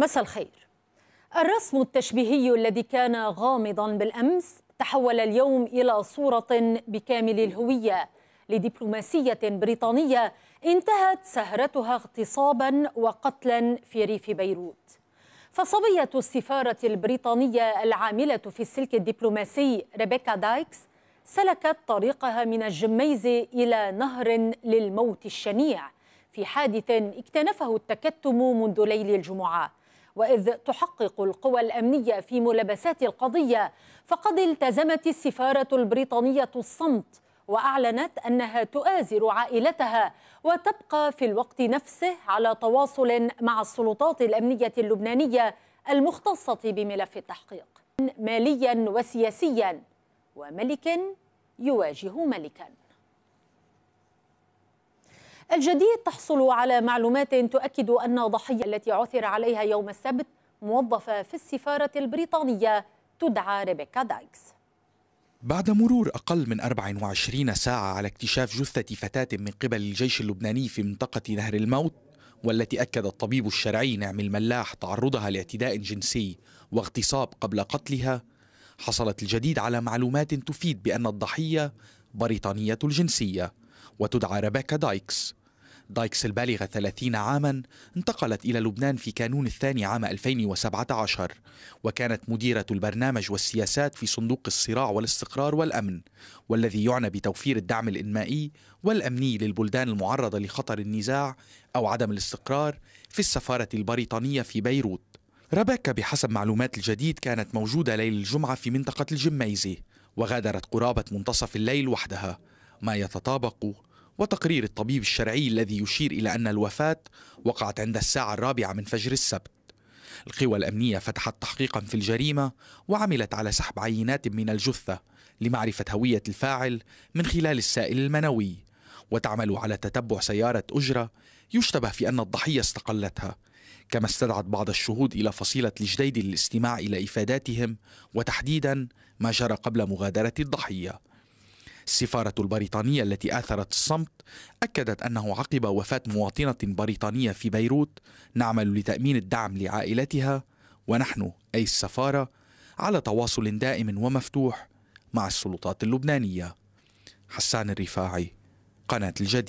مساء الخير الرسم التشبيهي الذي كان غامضا بالامس تحول اليوم الى صوره بكامل الهويه لدبلوماسيه بريطانيه انتهت سهرتها اغتصابا وقتلا في ريف بيروت فصبيه السفاره البريطانيه العامله في السلك الدبلوماسي ريبيكا دايكس سلكت طريقها من الجميز الى نهر للموت الشنيع في حادث اكتنفه التكتم منذ ليل الجمعه وإذ تحقق القوى الأمنية في ملابسات القضية فقد التزمت السفارة البريطانية الصمت وأعلنت أنها تؤازر عائلتها وتبقى في الوقت نفسه على تواصل مع السلطات الأمنية اللبنانية المختصة بملف التحقيق ماليا وسياسيا وملك يواجه ملكا الجديد تحصل على معلومات تؤكد أن الضحية التي عثر عليها يوم السبت موظفة في السفارة البريطانية تدعى ريبيكا دايكس بعد مرور أقل من 24 ساعة على اكتشاف جثة فتاة من قبل الجيش اللبناني في منطقة نهر الموت والتي أكد الطبيب الشرعي نعم الملاح تعرضها لاعتداء جنسي واغتصاب قبل قتلها حصلت الجديد على معلومات تفيد بأن الضحية بريطانية الجنسية وتدعى ريبيكا دايكس دايكس البالغة 30 عاما انتقلت إلى لبنان في كانون الثاني عام 2017 وكانت مديرة البرنامج والسياسات في صندوق الصراع والاستقرار والأمن والذي يعنى بتوفير الدعم الإنمائي والأمني للبلدان المعرضة لخطر النزاع أو عدم الاستقرار في السفارة البريطانية في بيروت ربكة بحسب معلومات الجديد كانت موجودة ليل الجمعة في منطقة الجميزة وغادرت قرابة منتصف الليل وحدها ما يتطابق وتقرير الطبيب الشرعي الذي يشير إلى أن الوفاة وقعت عند الساعة الرابعة من فجر السبت القوى الأمنية فتحت تحقيقا في الجريمة وعملت على سحب عينات من الجثة لمعرفة هوية الفاعل من خلال السائل المنوي وتعمل على تتبع سيارة أجرة يشتبه في أن الضحية استقلتها كما استدعت بعض الشهود إلى فصيلة الجديد للاستماع إلى إفاداتهم وتحديدا ما جرى قبل مغادرة الضحية السفارة البريطانية التي آثرت الصمت أكدت أنه عقب وفاة مواطنة بريطانية في بيروت نعمل لتأمين الدعم لعائلتها ونحن أي السفارة على تواصل دائم ومفتوح مع السلطات اللبنانية حسان الرفاعي قناة الجديد